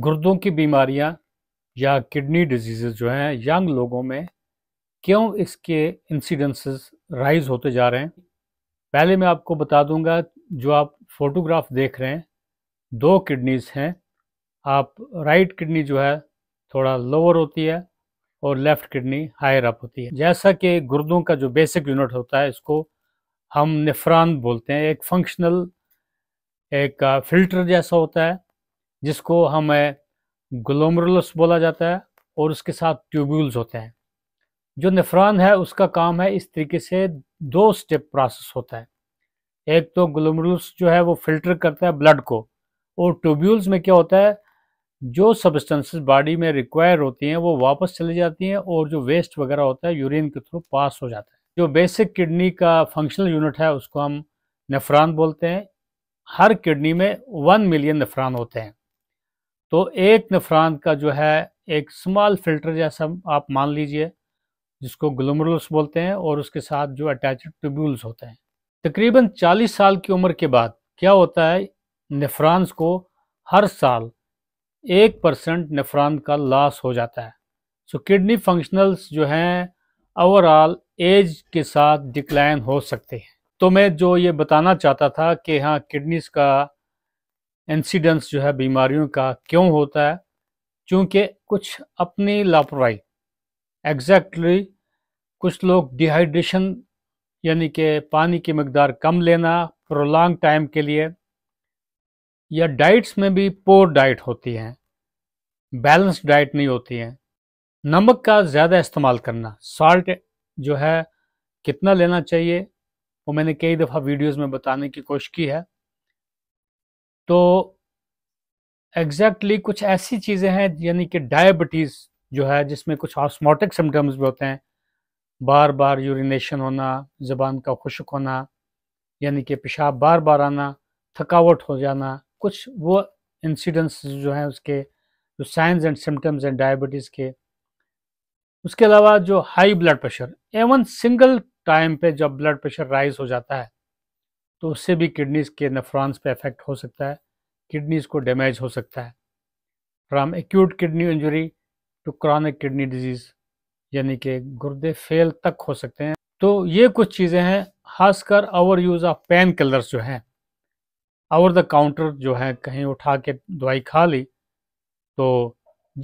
गुर्दों की बीमारियां या किडनी डिजीज़ जो हैं यंग लोगों में क्यों इसके इंसिडेंसेस राइज होते जा रहे हैं पहले मैं आपको बता दूंगा जो आप फोटोग्राफ देख रहे हैं दो किडनीज़ हैं आप राइट किडनी जो है थोड़ा लोअर होती है और लेफ़्ट किडनी हायर अप होती है जैसा कि गुर्दों का जो बेसिक यूनिट होता है इसको हम निफरान बोलते हैं एक फंक्शनल एक फिल्टर जैसा होता है जिसको हमें ग्लोमरुलस बोला जाता है और उसके साथ ट्यूब्यूल्स होते हैं जो नेफ्रॉन है उसका काम है इस तरीके से दो स्टेप प्रोसेस होता है एक तो ग्लोमरुलस जो है वो फिल्टर करता है ब्लड को और ट्यूब्यूल्स में क्या होता है जो सब्सटेंसेस बॉडी में रिक्वायर होती हैं वो वापस चली जाती हैं और जो वेस्ट वगैरह होता है यूरिन के थ्रू पास हो जाता है जो बेसिक किडनी का फंक्शनल यूनिट है उसको हम नेफ्रान बोलते हैं हर किडनी में वन मिलियन नेफ्रान होते हैं तो एक नफरान का जो है एक स्मॉल फिल्टर जैसा आप मान लीजिए जिसको ग्लोमरुलस बोलते हैं और उसके साथ जो अटैच ट्यूब्यूल्स होते हैं तकरीबन 40 साल की उम्र के बाद क्या होता है नफरानस को हर साल एक परसेंट नफरान का लॉस हो जाता है सो किडनी फंक्शनल्स जो हैं ओवरऑल एज के साथ डिक्लाइन हो सकते हैं तो मैं जो ये बताना चाहता था कि हाँ किडनीस का इंसिडेंस जो है बीमारियों का क्यों होता है क्योंकि कुछ अपनी लापरवाही एग्जैक्टली exactly, कुछ लोग डिहाइड्रेशन यानी कि पानी की मकदार कम लेना प्रोलॉन्ग टाइम के लिए या डाइट्स में भी पोर डाइट होती हैं बैलेंस डाइट नहीं होती हैं नमक का ज़्यादा इस्तेमाल करना साल्ट जो है कितना लेना चाहिए वो मैंने कई दफ़ा वीडियोस में बताने की कोशिश की है तो एग्जैक्टली exactly कुछ ऐसी चीज़ें हैं यानी कि डायबिटीज़ जो है जिसमें कुछ ऑस्मोटिक सिम्टम्स भी होते हैं बार बार यूरिनेशन होना ज़बान का खुशक होना यानी कि पेशाब बार बार आना थकावट हो जाना कुछ वो इंसिडेंस जो हैं उसके जो साइंस एंड सिम्टम्स हैं डायबिटीज़ के उसके अलावा जो high blood pressure even single time पे जब ब्लड प्रेशर राइज हो जाता है तो उससे भी किडनीज के नफ्रांस पे इफेक्ट हो सकता है किडनीज को डैमेज हो सकता है from acute kidney injury to chronic kidney disease यानी कि गुर्दे फेल तक हो सकते हैं तो ये कुछ चीज़ें हैं खासकर over use of pain killers जो हैं ओवर द काउंटर जो है कहीं उठा के दवाई खा ली तो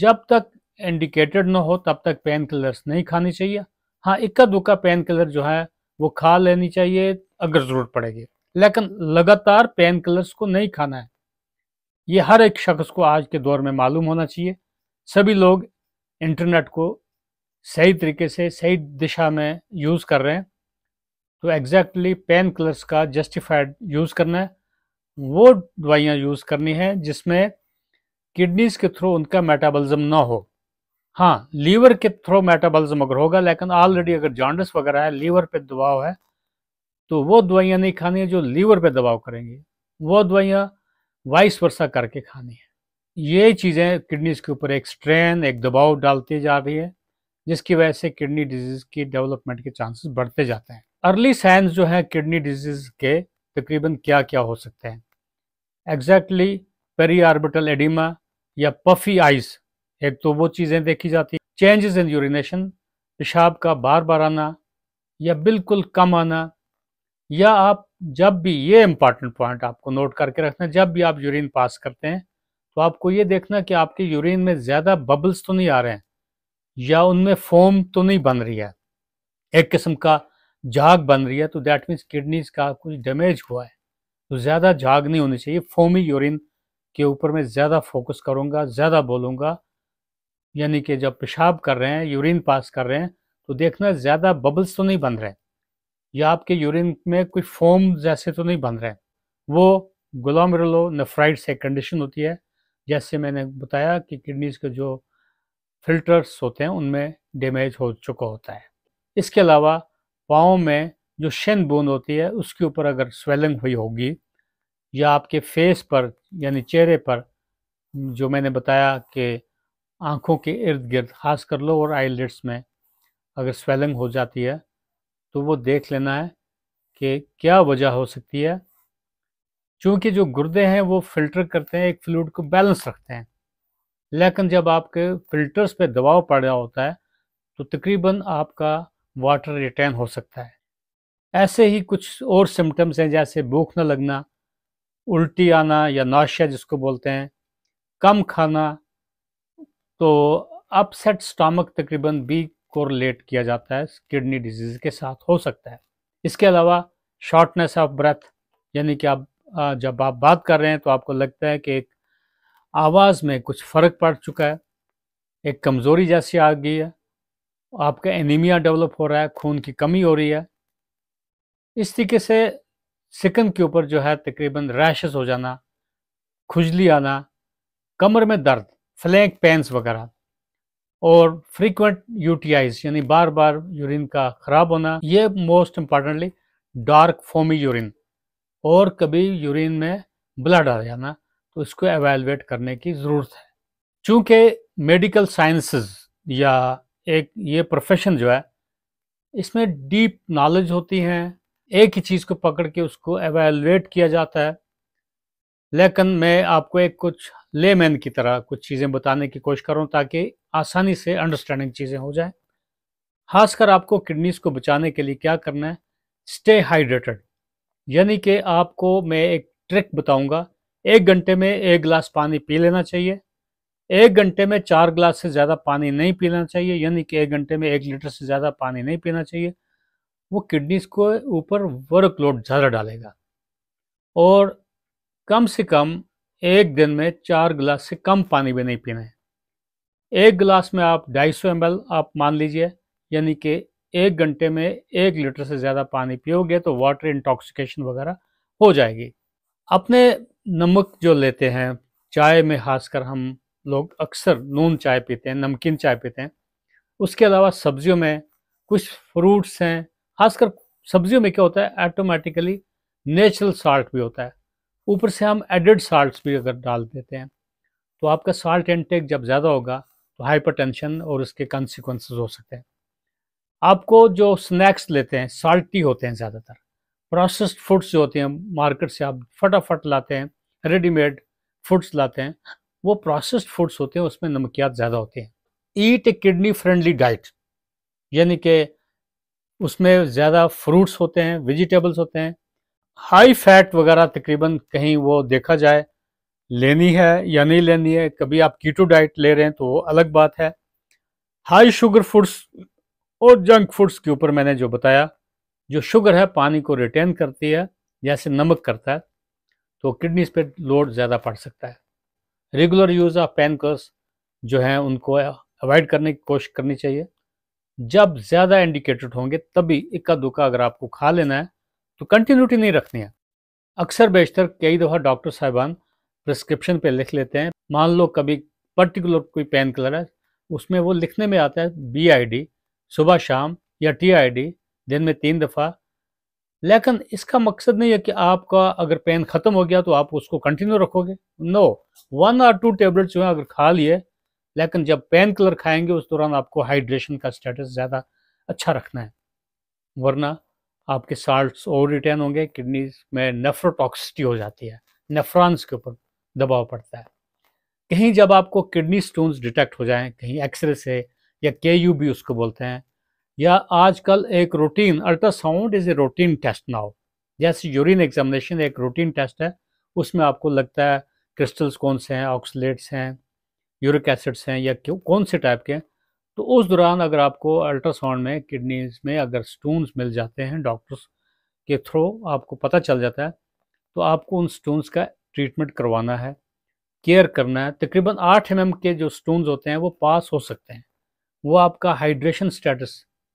जब तक इंडिकेटेड ना हो तब तक पेन किलर्स नहीं खानी चाहिए हाँ इक्का दुक्का पेन किलर जो है वो खा लेनी चाहिए अगर ज़रूरत पड़ेगी लेकिन लगातार पेन किलर्स को नहीं खाना है ये हर एक शख्स को आज के दौर में मालूम होना चाहिए सभी लोग इंटरनेट को सही तरीके से सही दिशा में यूज़ कर रहे हैं तो एग्जैक्टली पेन किलर्स का जस्टिफाइड यूज़ करना है वो दवाइयाँ यूज़ करनी है जिसमें किडनीज के थ्रू उनका मेटाबॉलिज्म ना हो हाँ लीवर के थ्रू मेटाबॉलिज्म अगर होगा लेकिन ऑलरेडी अगर जॉन्डस वगैरह है लीवर पे दबाव है तो वो दवाइयाँ नहीं खानी है जो लीवर पे दबाव करेंगे वो दवाइयाँ वाइस वर्षा करके खानी है ये चीज़ें किडनीज के ऊपर एक स्ट्रेन एक दबाव डालती जा रही है जिसकी वजह से किडनी डिजीज़ की डेवलपमेंट के चांसेस बढ़ते जाते हैं अर्ली साइंस जो है किडनी डिजीज़ के तकरीबन क्या क्या हो सकते हैं एग्जैक्टली पेरी आर्बिटल एडिमा या पफी आइस एक तो वो चीज़ें देखी जाती चेंजेस इन यूरिनेशन पेशाब का बार बार आना या बिल्कुल कम आना या आप जब भी ये इम्पॉर्टेंट पॉइंट आपको नोट करके रखना जब भी आप यूरिन पास करते हैं तो आपको ये देखना कि आपके यूरिन में ज़्यादा बबल्स तो नहीं आ रहे हैं या उनमें फोम तो नहीं बन रही है एक किस्म का झाग बन रही है तो दैट मीन्स किडनीज का कुछ डैमेज हुआ है तो ज़्यादा झाग नहीं होनी चाहिए फोमी यूरिन के ऊपर मैं ज़्यादा फोकस करूँगा ज़्यादा बोलूँगा यानी कि जब पेशाब कर रहे हैं यूरिन पास कर रहे हैं तो देखना ज़्यादा बबल्स तो नहीं बन रहे हैं या आपके यूरिन में कोई फोम जैसे तो नहीं बन रहे वो गुलामरलो नेफ्राइड से कंडीशन होती है जैसे मैंने बताया कि किडनीज के जो फिल्टर्स होते हैं उनमें डैमेज हो चुका होता है इसके अलावा पाँव में जो शेन बोन होती है उसके ऊपर अगर स्वेलिंग हुई होगी या आपके फेस पर यानी चेहरे पर जो मैंने बताया कि आँखों के इर्द गिर्द खास कर लो और आईलेट्स में अगर स्वेलिंग हो जाती है तो वो देख लेना है कि क्या वजह हो सकती है चूँकि जो गुर्दे हैं वो फिल्टर करते हैं एक फ्लूड को बैलेंस रखते हैं लेकिन जब आपके फिल्टर्स पे दबाव पड़ रहा होता है तो तकरीबन आपका वाटर रिटर्न हो सकता है ऐसे ही कुछ और सिम्टम्स हैं जैसे भूख न लगना उल्टी आना या नाशिया जिसको बोलते हैं कम खाना तो अपसेट स्टामक तकरीबन बी कोरलेट किया जाता है किडनी डिजीज के साथ हो सकता है इसके अलावा शॉर्टनेस ऑफ ब्रेथ यानी कि आप जब आप बात कर रहे हैं तो आपको लगता है कि एक आवाज़ में कुछ फ़र्क पड़ चुका है एक कमज़ोरी जैसी आ गई है आपका एनीमिया डेवलप हो रहा है खून की कमी हो रही है इस तरीके से सिकन के ऊपर जो है तकरीबन रैशेस हो जाना खुजली आना कमर में दर्द फ्लैंक पेंस वगैरह और फ्रीक्वेंट यूटीआईज यानी बार बार यूरिन का खराब होना ये most importantly dark foamy urine और कभी यूरिन में ब्लड आ जाना तो इसको एवेलुएट करने की ज़रूरत है चूँकि मेडिकल साइंसेस या एक ये प्रोफेशन जो है इसमें डीप नॉलेज होती हैं एक ही चीज़ को पकड़ के उसको एवेलुएट किया जाता है लेकिन मैं आपको एक कुछ लेमैन की तरह कुछ चीज़ें बताने की कोशिश करूँ ताकि आसानी से अंडरस्टैंडिंग चीज़ें हो जाए खासकर आपको किडनीज को बचाने के लिए क्या करना है स्टे हाइड्रेटेड यानी कि आपको मैं एक ट्रिक बताऊंगा एक घंटे में एक गिलास पानी पी लेना चाहिए एक घंटे में चार गिलास से ज़्यादा पानी नहीं पीना चाहिए यानी कि एक घंटे में एक लीटर से ज़्यादा पानी नहीं पीना चाहिए वो किडनीज को ऊपर वर्कलोड ज़्यादा डालेगा और कम से कम एक दिन में चार गिलास से कम पानी भी नहीं पीना है एक गिलास में आप 250 सौ आप मान लीजिए यानी कि एक घंटे में एक लीटर से ज़्यादा पानी पियोगे तो वाटर इंटॉक्सिकेशन वगैरह हो जाएगी अपने नमक जो लेते हैं चाय में खासकर हम लोग अक्सर नून चाय पीते हैं नमकीन चाय पीते हैं उसके अलावा सब्जियों में कुछ फ्रूट्स हैं खासकर सब्जियों में क्या होता है ऑटोमेटिकली नेचुरल साल्ट भी होता है ऊपर से हम एडेड साल्ट भी अगर डाल देते हैं तो आपका साल्ट इनटेक जब ज़्यादा होगा तो हाइपरटेंशन और उसके कॉन्सिक्वेंसेस हो सकते हैं आपको जो स्नैक्स लेते हैं साल्टी होते हैं ज़्यादातर प्रोसेस्ड फूड्स जो होते हैं मार्केट से आप फटाफट लाते हैं रेडीमेड फूड्स लाते हैं वो प्रोसेस्ड फूड्स होते हैं उसमें नमकियात ज़्यादा होते हैं eat a kidney friendly diet यानी कि उसमें ज़्यादा फ्रूट्स होते हैं वेजिटेबल्स होते हैं हाई फैट वगैरह तकरीबन कहीं वो देखा जाए लेनी है या नहीं लेनी है कभी आप कीटो डाइट ले रहे हैं तो वो अलग बात है हाई शुगर फूड्स और जंक फूड्स के ऊपर मैंने जो बताया जो शुगर है पानी को रिटेन करती है जैसे नमक करता है तो किडनीज पे लोड ज़्यादा पड़ सकता है रेगुलर यूज़ ऑफ पैनकर्स जो हैं उनको अवॉइड करने की कोशिश करनी चाहिए जब ज़्यादा इंडिकेटेड होंगे तभी इक्का दुक्का अगर आपको खा लेना है तो कंटिन्यूटी नहीं रखनी है अक्सर बेशतर कई दफ़ा डॉक्टर साहबान प्रिस्क्रिप्शन पे लिख लेते हैं मान लो कभी पर्टिकुलर कोई पेन किलर है उसमें वो लिखने में आता है बी आई डी सुबह शाम या टी आई डी दिन में तीन दफ़ा लेकिन इसका मकसद नहीं है कि आपका अगर पेन ख़त्म हो गया तो आप उसको कंटिन्यू रखोगे नो वन और टू टेबलेट्स जो है अगर खा लिए लेकिन जब पेन किलर खाएंगे उस दौरान आपको हाइड्रेशन का स्टेटस ज़्यादा अच्छा रखना है वरना आपके साल्ट और रिटर्न होंगे किडनी में नेफ्रोटॉक्सिटी हो जाती है नेफ्रॉन्स के ऊपर दबाव पड़ता है कहीं जब आपको किडनी स्टोन्स डिटेक्ट हो जाएं कहीं एक्सरे से या के यू भी उसको बोलते हैं या आजकल एक routine ultrasound is a routine test now जैसे यूरिन एग्जामिनेशन एक रूटीन टेस्ट है उसमें आपको लगता है क्रिस्टल्स कौन से हैं ऑक्सलेट्स हैं यूरिक एसिड्स हैं या कौन से टाइप के हैं तो उस दौरान अगर आपको अल्ट्रासाउंड में किडनीज में अगर स्टोन्स मिल जाते हैं डॉक्टर्स के थ्रू आपको पता चल जाता है तो आपको उन स्टोन्स का ट्रीटमेंट करवाना है केयर करना है तकरीबन आठ एम के जो स्टोन्स होते हैं वो पास हो सकते हैं वो आपका हाइड्रेशन स्टेटस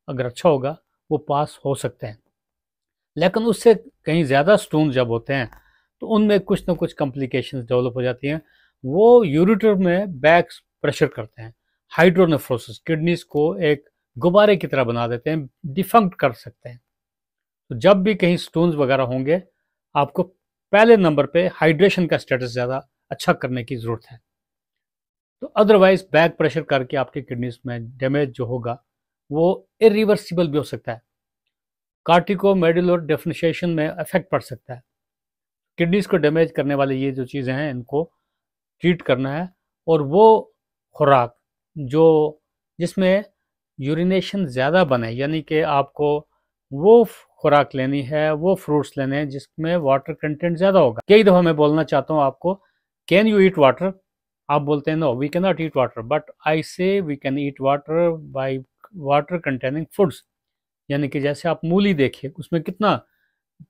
अगर अच्छा होगा वो पास हो सकते हैं लेकिन उससे कहीं ज़्यादा स्टोन जब होते हैं तो उनमें कुछ ना कुछ कॉम्प्लिकेशंस डेवलप हो जाती हैं वो यूरिटर में बैक प्रेशर करते हैं हाइड्रोनेफ्रोसिस किडनीज को एक गुब्बारे की तरह बना देते हैं डिफंक्ट कर सकते हैं तो जब भी कहीं स्टोन्स वगैरह होंगे आपको पहले नंबर पे हाइड्रेशन का स्टेटस ज़्यादा अच्छा करने की ज़रूरत है तो अदरवाइज बैक प्रेशर करके आपके किडनीज में डैमेज जो होगा वो इरिवर्सिबल भी हो सकता है कार्टिको मेडुलर डेफिनेशन में इफेक्ट पड़ सकता है किडनीज को डैमेज करने वाली ये जो चीज़ें हैं इनको ट्रीट करना है और वो खुराक जो जिसमें यूरिनेशन ज़्यादा बने यानी कि आपको वो खुराक लेनी है वो फ्रूट्स लेने हैं जिसमें वाटर कंटेंट ज़्यादा होगा कई दफ़ा मैं बोलना चाहता हूँ आपको कैन यू ईट वाटर आप बोलते हैं no we can not eat water but I say we can eat water by water containing foods यानी कि जैसे आप मूली देखिए उसमें कितना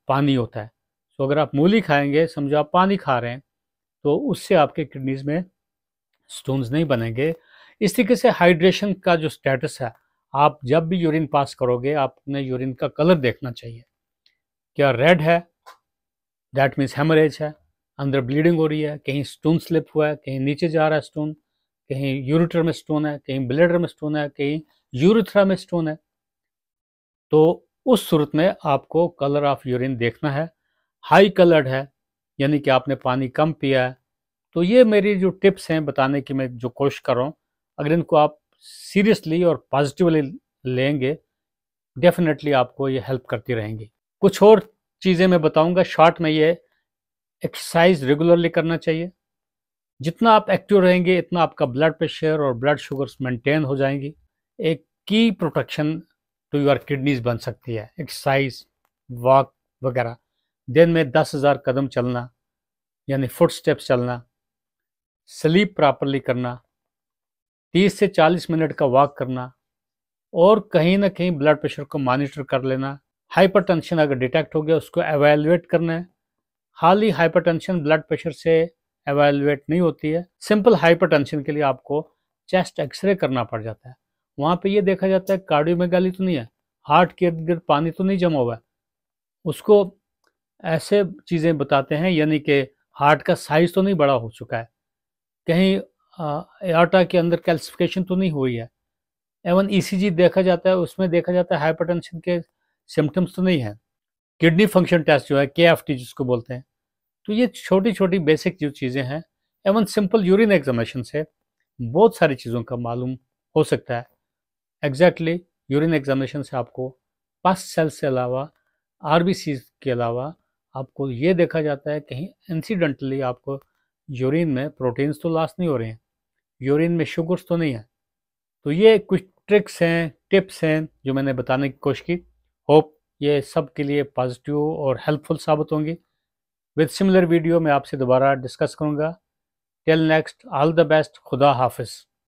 पानी होता है तो अगर आप मूली खाएंगे समझो आप पानी खा रहे हैं तो उससे आपके किडनीज में स्टोन्स नहीं बनेंगे इस तरीके से हाइड्रेशन का जो स्टेटस है आप जब भी यूरिन पास करोगे आपने यूरिन का कलर देखना चाहिए क्या रेड है दैट मीन्स हेमरेज है अंदर ब्लीडिंग हो रही है कहीं स्टोन स्लिप हुआ है कहीं नीचे जा रहा है स्टोन कहीं यूरिटर में स्टोन है कहीं ब्लेडर में स्टोन है कहीं यूरिथ्रा में स्टोन है तो उस सूरत में आपको कलर ऑफ यूरिन देखना है हाई कलर्ड है यानी कि आपने पानी कम पिया है तो ये मेरी जो टिप्स हैं बताने की मैं जो कोशिश कर रहा हूँ अगर इनको आप सीरियसली और पॉजिटिवली लेंगे डेफिनेटली आपको ये हेल्प करती रहेंगी कुछ और चीज़ें मैं बताऊंगा शॉर्ट में ये एक्सरसाइज रेगुलरली करना चाहिए जितना आप एक्टिव रहेंगे इतना आपका ब्लड प्रेशर और ब्लड शुगर्स मेंटेन हो जाएंगी एक की प्रोटेक्शन टू योर किडनीज बन सकती है एक्सरसाइज वॉक वगैरह दिन में दस हज़ार कदम चलना यानी फुट स्टेप्स चलना स्लीप प्रॉपरली करना 30 से 40 मिनट का वॉक करना और कहीं ना कहीं ब्लड प्रेशर को मॉनिटर कर लेना हाइपरटेंशन अगर डिटेक्ट हो गया उसको एवेलुएट करना है हाल ही हाइपरटेंशन ब्लड प्रेशर से एवेलुएट नहीं होती है सिंपल हाइपरटेंशन के लिए आपको चेस्ट एक्सरे करना पड़ जाता है वहाँ पे ये देखा जाता है कार्डियोमेगाली तो नहीं है हार्ट के इर्द गिर्द पानी तो नहीं जमा हुआ है उसको ऐसे चीज़ें बताते हैं यानी कि हार्ट का साइज तो नहीं बड़ा हो चुका है कहीं एआरटा के अंदर कैल्सिफिकेशन तो नहीं हुई है एवन ईसीजी e देखा जाता है उसमें देखा जाता है हाइपरटेंशन के सिम्टम्स तो नहीं है किडनी फंक्शन टेस्ट जो है के जिसको बोलते हैं तो ये छोटी छोटी बेसिक जो चीज़ें हैं एवन सिंपल यूरिन एग्जामेशन से बहुत सारी चीज़ों का मालूम हो सकता है एग्जैक्टली यूरिन एग्जामिनेशन से आपको पास सेल से अलावा आर के अलावा आपको ये देखा जाता है कहीं इंसिडेंटली आपको यूरिन में प्रोटीन्स तो लास्ट नहीं हो रहे हैं यूरिन में शुगर्स तो नहीं है तो ये कुछ ट्रिक्स हैं टिप्स हैं जो मैंने बताने की कोशिश की होप ये सब के लिए पॉजिटिव और हेल्पफुल साबित होंगी विद सिमिलर वीडियो मैं आपसे दोबारा डिस्कस करूँगा till next all the best खुदा हाफिज़